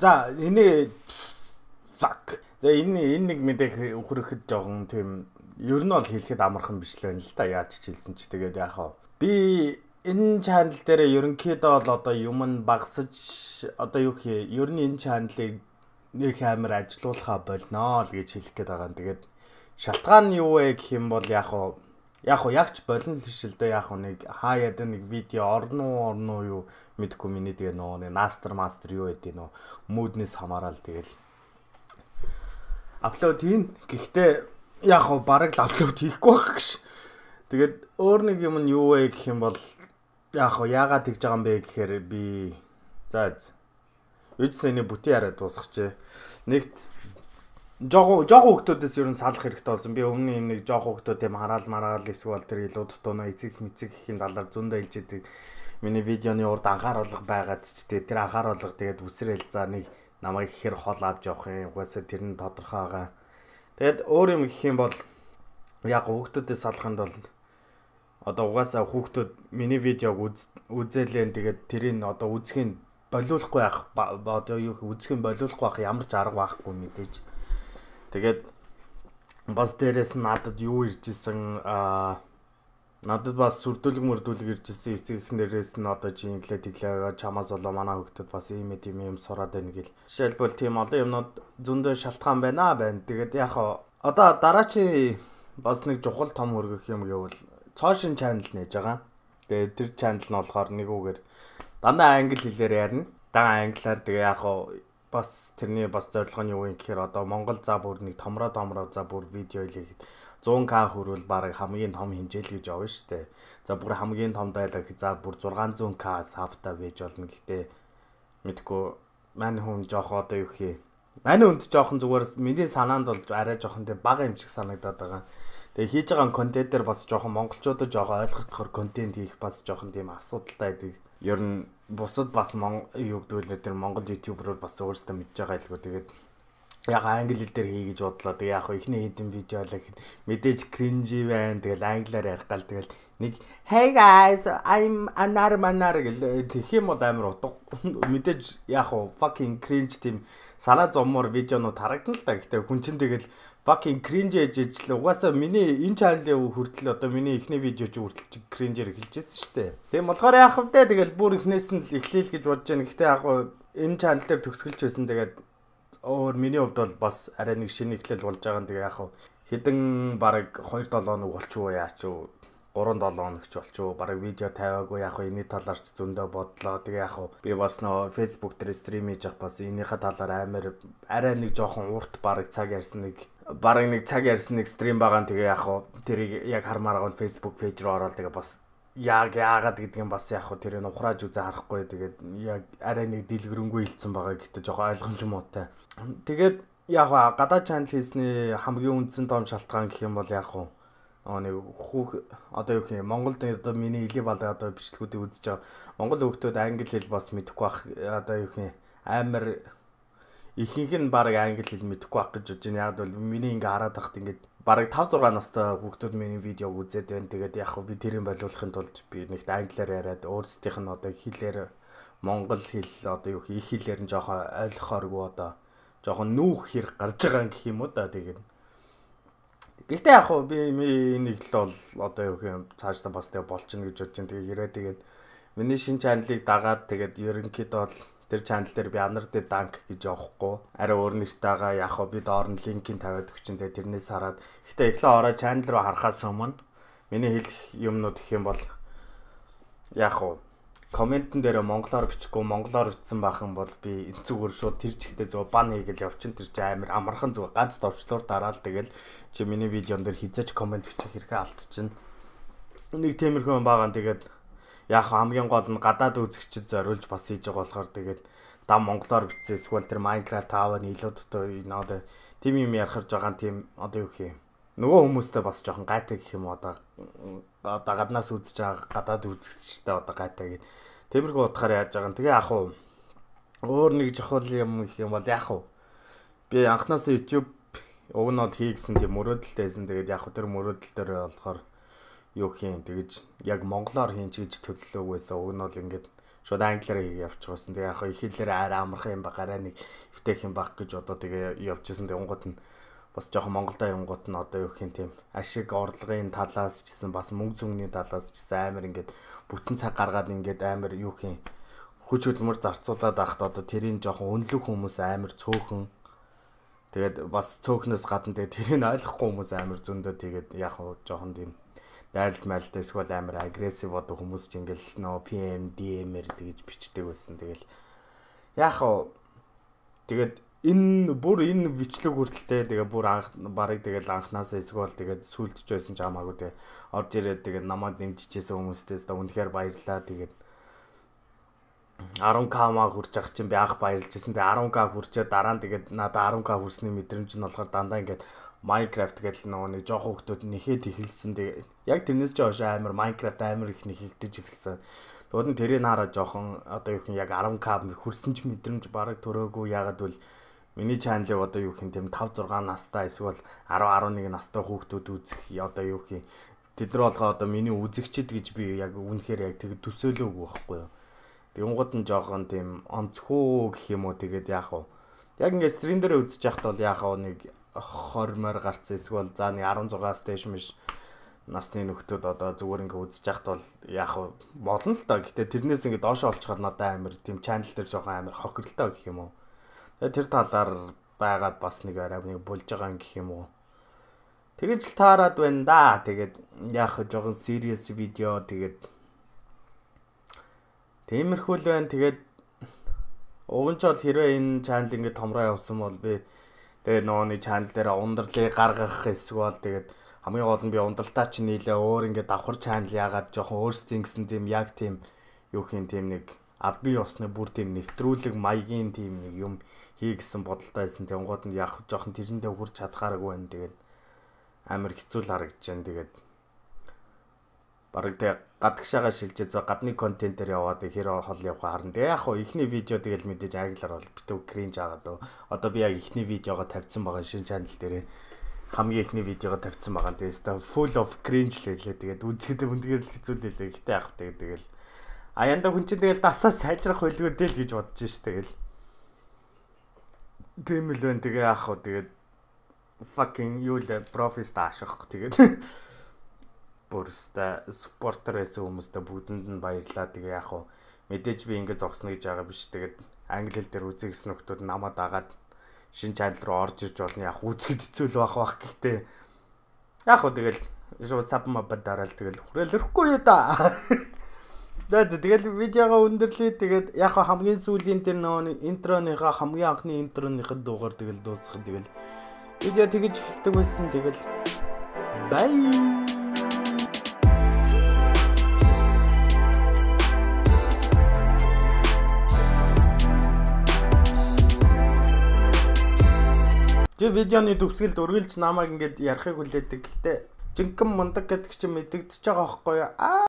За энэ лаг. За энэ энэ нэг мэдээг өгөхөд жоохон тийм ер нь бол хэлэхэд амархан биш л байна л да. Яаж ч хэлсэн ч тэгээд яах вэ? Би энэ чанал дээр ерөнхийдөө бол одоо юм нь багсаж одоо юу хий ер нь энэ чаналыг нөх амар ажилуулхаа болноо л гэж хэлэх гээд байгаа. Тэгээд шалтгаан нь юу вэ гэх юм бол яг хуу яг уу ягч болон л шил дээ яг уу нэг хаяа дэ нэг видео орно уу орно уу юу мэдгүй миний тэгээ нөө нэг мастер мастер юу гэдэг нөө мүүднээс хамаарал тэгэл апплод хийн гэхдээ яг уу баг л апплод хийхгүй байх гэж тэгээд өөр нэг юм нь юу вэ гэх юм бол яг уу яагаад тэгж байгаа юм бэ гэхээр би за Үдсэний бүтэн яриа дуусгач. Нэгт жоохон жоохон хүмүүсээс ер нь салах хэрэгтэй болсон. Би өмнө юм нэг жоохон хүмүүс тийм хараал мараал эсвэл тэр илүү дутууна эцэг мэцэг ихийн далаар зөндөө хэлж идэг. Миний видеоны урд анхааруулга байгаад ч тийм тэр анхааруулга тэгээд үсрээл за нэг намайг ихэр хол авч явах юм. Угаасаа тэр нь тодорхой байгаа. Тэгээд өөр юм гэх юм бол яг хүмүүсээс салахын тулд одоо угаасаа хүүхдүүд миний видеог үзээлэн тэгээд тэрийг одоо үзэх нь болиулахгүй байх одоо юу үзэх нь болиулахгүй байх ямар ч арга байхгүй мэдээж. Тэгээд бас дээрэс нь надад юу ирж исэн аа надад бас сүрдүүлэг мөрдүүлэг ирж исэн эцэг эхнэрээс нь одоо чи инглээ тэглээгээ чамаас болоо манай хөгтөд бас ийм юм юм сураад байна гэл. Жишээлбэл тийм олон юмнууд зөндөө шалтгаан байна аа байна. Тэгээд яг одоо дараачийн бас нэг чухал том өргөх юм гэвэл цоошин чанал нээж байгаа. Тэгээд тэр чанал нь болохоор нэгүүгээр дандаа англи хэлээр ярина. Дан англиар тэгээ яг бас тэрний бас зорилго нь юу юм гэхээр одоо Монгол за бүр нэг томроо томроо за бүр видео хийхэд 100к хүрвэл баг хамгийн том хэмжээл гэж явна шүү дээ. За бүр хамгийн том дайлаг за бүр 600к савта байж болно гэхдээ мэдгүй мань хүн жоох одоо юу хий. Мань хүнд жоохон зүгээр миний санаанд бол арай жоохон тэг бага юм шиг санагдаад байгаа. Тэгээ хийж байгаа контент дээр бас жоохон монголчуудад жоохон ойлгохдохор контент хийх бас жоохон тийм асуудалтай байдаг. Ер нь бусад бас юу гэдэг вэ тэр Монгол YouTube-руу бас өөрсдөө мэдж байгаа илгүү тэгээд яг англи хэл дээр хий гэж бодлоо. Тэгээ яг ихний хэдэн видео л мэдээж кринжи байна. Тэгэл англиар ярих гал тэгэл нэг hey guys I'm anar manar гэл э, тэгэх юм бол амар утга. Мэдээж яг fucking cringe тийм санаа зоммор видеонууд харагдан л та. Гэхдээ хүн чинь тэгэл fucking cringe ээж ижил угаасаа миний энэ чаналын хүртэл одоо миний эхний видео чи хүртэл чи cringe-ээр эхэлжсэн шүү дээ. Тийм болохоор яах вэ? Тэгэл бүр эхнээс нь л эхлэе л гэж бодож байна. Гэхдээ яг энэ чанал дээр төгсгөлж байсан тэгээд өөр миний хувьд бол бас арай нэг шинэ эхлэл болж байгаа нь тэгээ яах вэ? Хэдэн баг 2 7 хоног болчихвоо яач юу? 3 7 хоногч болчихоо баг видео тавиагүй яг энэ талаар ч зөндөө бодлоо. Тэгээ яг би бас нөө Facebook дээр стрим хийж явах бас энийхээ талаар амар арай нэг жоохон урт баг цаг ярьсан нэг бараг нэг цаг ярьсан нэг стрим байгаа нь тэгээ яг хуу тэрийг яг хармаар байгаа Facebook пэйж руу ороод тэгээ бас яг яагаад гэдэг нь бас яг хуу тэрийг ухрааж үзэ харахгүй тэгээд яг арай нэг дэлгэрэнгүй хилцэн байгаа гэхдээ жоохон ойлгомж муутай. Тэгээд яг хуу гадаа чанал хийсний хамгийн үндсэн том шалтгаан гэх юм бол яг хуу нэг хүүх одоо юу гэх юм Монголд одоо миний илий бал одоо бичлэгүүдийг үзэж байгаа Монгол хүүхдүүд англи хэл бас мэдэхгүй бах одоо юу гэх юм амар ихэнх нь баг англи хэл мэдэхгүй байх гэж бодож байна. Яг бол миний ингээ хараад байхад ингээд бараг 5 6 настай хүүхдүүд миний видеог үзээд байна. Тэгээд яг би тэрийг болиулахын тулд би нэгт англиар яриад өөрсдийнх нь одоо хэлээр монгол хэл одоо юу их хэлээр нь жоохон ойлгохооргүй одоо жоохон нүүх хэрэг гарч байгаа гэх юм уу да тэгээд Гэхдээ яг хөө би энийг л бол одоо юу юм цааш та бас тэг болчихно гэж бодож байна. Тэгээ хэрэг тэгээд миний шинэ чаналыг дагаад тэгээд ерөнхийдөө бол тэр чанал дээр би Another the Dunk гэж явахгүй. Арай өөр нэртэйгаа яг хөө би доор нь линкийг тавиад өгч чинь тэгээ тэрнээс хараад гэхдээ эхлээ ороо чанал руу харахаас өмнө миний хэлэх юмнууд их юм бол яг хөө комментэн дээр монголоор бичихгүй монголоор бичсэн бахан бол би энцүүгээр шууд тэр жигтэй зөв бан хийгээл явчин тэр чи амар амархан зүг ганц товчлуур дараал тэгэл чи миний видеон дээр хизээч коммент бичих хэрэг алдчихна нэг тиймэрхүү юм байгаа тэгээд яг хамгийн гол нь гадаад үзэгчд зориулж бас хийж байгаа болохоор тэгээд дам монголоор бичсэн эсвэл тэр Minecraft 5-ын илүү дотор нэг тийм юм ярихж байгаа тийм одоо юу гэх юм нөгөө хүмүүстэй бас жоохон гайтай гэх юм одоо одоо гаднаас үзэж байгаа гадаад үзэгчтэй одоо гайтай гэх Тэмэрхүү утгаар яаж байгаа юм. Тэгээ яг уу өөр нэг жохол юм их юм бол яг уу би анханасаа YouTube уг нь бол хийгсэн тийм мөрөөдөлтэйсэн тэгээд яг уу тэр мөрөөдөл дээр болохоор юу хийн тэгэж яг монголоор хийн ч гэж төвлөлөөг байсан. Уг нь бол ингээд шууд англиар хийгээ явчихсан. Тэгээ яг их хэлээр арай амархан юм баг арай нэг эвтэйх юм баг гэж одоо тэгээ явчихсан. Тэг онгот нь бас жоохон Монголдаа юмгууд нь одоо юу гэх юм тийм ашиг орлогын талаас ч гэсэн бас мөнгө зөнгөний талаас ч гэсэн амар ингээд бүтэн цаг гаргаад ингээд амар юу гэх юм хүч хөдөлмөр зарцуулаад ахт одоо тэрийг жоохон өнлөг хүмүүс амар цөөхөн тэгээд бас цөөхнөөс гадна тэгээд тэрийг ойлгохгүй хүмүүс амар зөндөө тэгээд яг жоохон тийм дайралт майлтай эсвэл амар агрессив одоо хүмүүс ч ингээл нөө PM DM-ээр тэгж бичдэг байсан. Тэгэл яах вэ? Тэгээд энэ бүр энэ бичлэг хүртэлтэй тэгээ бүр анх барыг тэгэл анханаас эсвэл тэгээ сүлдж байсан ч хамаагүй тэгээ орж ирээд тэгээ намайг нэмжижсэн хүмүүстээс да үнэхээр баярлаа тэгээд 10k маа хүрч ах чинь би анх баярлжсэн тэгээ 10k хүрчээ дараа нь тэгээд надаа 10k хүрсний мэдрэмж нь болохоор дандаа ингээд Minecraft гэдэг нөгөө нэг жоох хөвгдөд нэхэд ихэлсэн. Тэгээ яг тэрнээс ч хойш амар Minecraft амар их нэхэгдэж эхэлсэн. Тэгвэл тэрийг хараа жоохон одоо юу хин яг 10k хүрсэн ч мэдрэмж бараг төрөөгүй ягаад гэвэл миний чаналыг одоо юу хин тэм 5 6 настай эсвэл 10 11 настай хүүхдүүд үзэх одоо юу хин тэд нар болгоо одоо миний үзэгчд гэж би яг үнэхээр яг тэг төсөөлөөгүй байхгүй юу. Тэгэнгууд нь жоохон тийм онцгүй гэх юм уу тэгээд яах вэ? Яг ингээд стрим дээр үзэж яхад бол яах вэ нэг 20-моор гарцсан эсвэл за нэг 16-аас дээш биш насны нөхдүүд одоо зүгээр ингээ үзэж яхад бол яг болно л доо. Гэтэ тэрнээс ингээ доошо олчхоор надад амир тийм чанал дээр жоохон амир хохирлтоо гэх юм уу. Тэгээ тэр талаар байгаад бас нэг арай нэг болж байгаа юм гэх юм уу. Тэгэж л таарад байна да. Тэгээд яг жоохон serious видео тэгээд Тиймэрхүү л байна. Тэгээд уг нь ч бол хэрвээ энэ чанал ингээд томроо явсан бол би бэ Тэгээд нөгөө нэг чанал дээр ундрлыг гаргах хэсэг бол тэгээд хамгийн гол нь би ундралтаа чи нийлээ өөр ингээд давхар чанал яагаад жоохон өөрсдийн гэсэн тийм яг тийм юу хин тийм нэг аль бие усны бүр тийм нэвтрүүлэг маягийн тийм нэг юм хий гэсэн бодолтой байсан. Тэнгууд нь яг жоохон тэрэндээ хүрч чадхааргүй байна. Тэгээд амар хэцүү л харагдаж байна. Тэгээд Бараг тэг гадагшаага шилжиж за гадны контентээр яваад хэр хол явах харна. Тэг яг хоо ихний видео тэгэл мэдээж англиар бол битүү кринж агаад одоо би яг ихний видеого тавьсан байгаа шинэ чанал дээр хамгийн ихний видеого тавьсан байгаа. Тэгээс та full of cringe л хэлээ. Тэгээд үзэхэд үндгээр л хэцүү л хэлээ. Гэтэ яг тэг тэгэл а янда хүн чинь тэгэл дасаа сайжрах хөлгөөдэй л гэж бодож шээ тэгэл. Тийм л байна. Тэгээ яг хоо тэгээд fucking юу л профис таашрах тэгээд бүрстэ спортер байсан хүмүүстэ бүгдэнд нь баярлалаа. Тэгээ яг хуу мэдээж би ингэ зогсно гэж байгаа биш. Тэгээд англи хэл дээр үзэгсэн нөхдүүд намаа дагаад шинэ чанал руу орж ирж болно. Яг үзэхэд хэцүү л байх бах гэхдээ яг хуу тэгэл шууд сап мапа дараал тэгэл хүрээлэрхгүй юу да. Тэгээд тэгэл видеого өндөрлөө тэгээд яг хамгийн сүүлийн тэр нөгөө интроныхоо хамгийн анхны интроныхоо дуугаар тэгэл дуусгах тэгэл видео тэгэж эхэлдэг байсан тэгэл бай Жи видеоны төгсгөлд үргэлж намайг ингээд ярихыг хүлээдэг. Гэтэ жинхэнэ мундаг гэдэг чинь мэдэгдэж байгаа байхгүй юу? Аа